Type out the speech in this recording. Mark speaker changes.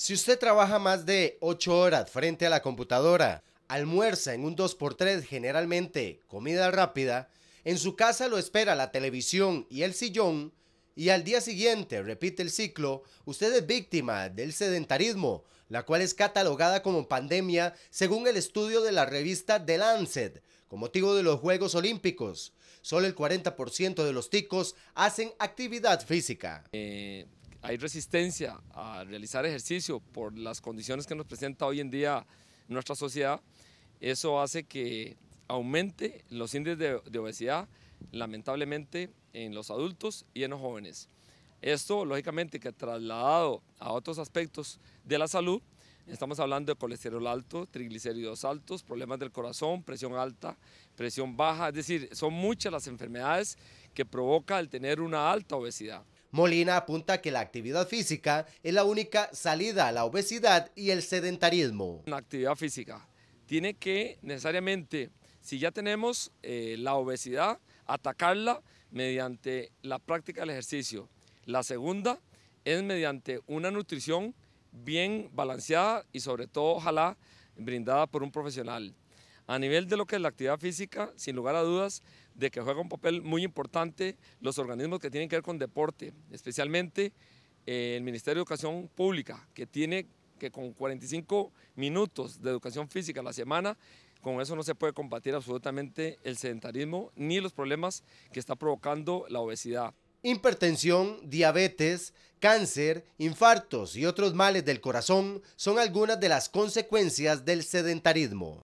Speaker 1: Si usted trabaja más de 8 horas frente a la computadora, almuerza en un 2x3 generalmente, comida rápida, en su casa lo espera la televisión y el sillón, y al día siguiente repite el ciclo, usted es víctima del sedentarismo, la cual es catalogada como pandemia según el estudio de la revista The Lancet, con motivo de los Juegos Olímpicos. Solo el 40% de los ticos
Speaker 2: hacen actividad física. Eh hay resistencia a realizar ejercicio por las condiciones que nos presenta hoy en día nuestra sociedad, eso hace que aumente los índices de, obesidad, lamentablemente, en los adultos y en los jóvenes. Esto, lógicamente, que trasladado a otros aspectos de la salud, estamos hablando de colesterol alto, triglicéridos altos, problemas del corazón, presión alta, presión baja, es decir, son muchas las enfermedades que provoca el tener una alta obesidad.
Speaker 1: Molina apunta que la actividad física es la única salida a la obesidad y el sedentarismo.
Speaker 2: La actividad física tiene que necesariamente, si ya tenemos eh, la obesidad, atacarla mediante la práctica del ejercicio. La segunda es mediante una nutrición bien balanceada y sobre todo, ojalá, brindada por un profesional. A nivel de lo que es la actividad física, sin lugar a dudas, de que juega un papel muy importante los organismos que tienen que ver con deporte, especialmente eh, el Ministerio de Educación Pública, que tiene que con 45 minutos de educación física a la semana, con eso no se puede combatir absolutamente el sedentarismo ni los problemas que está provocando la obesidad. Hipertensión,
Speaker 1: diabetes, cáncer, infartos y otros males del corazón son algunas de las consecuencias del sedentarismo.